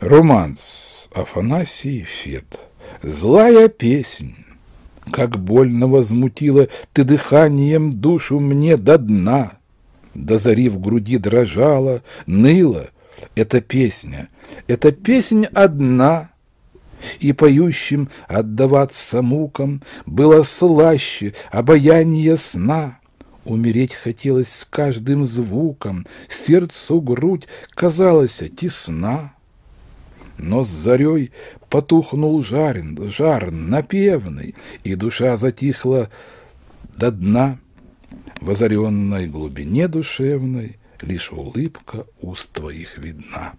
Романс Афанасий Фет. Злая песнь. Как больно возмутила ты дыханием душу мне до дна. До зари в груди дрожала, ныла. Эта песня, эта песнь одна. И поющим отдаваться мукам было слаще обаяние сна. Умереть хотелось с каждым звуком, сердцу грудь казалась тесна. Но с зарей потухнул жарен, жар напевный, и душа затихла до дна. В озаренной глубине душевной лишь улыбка уст твоих видна.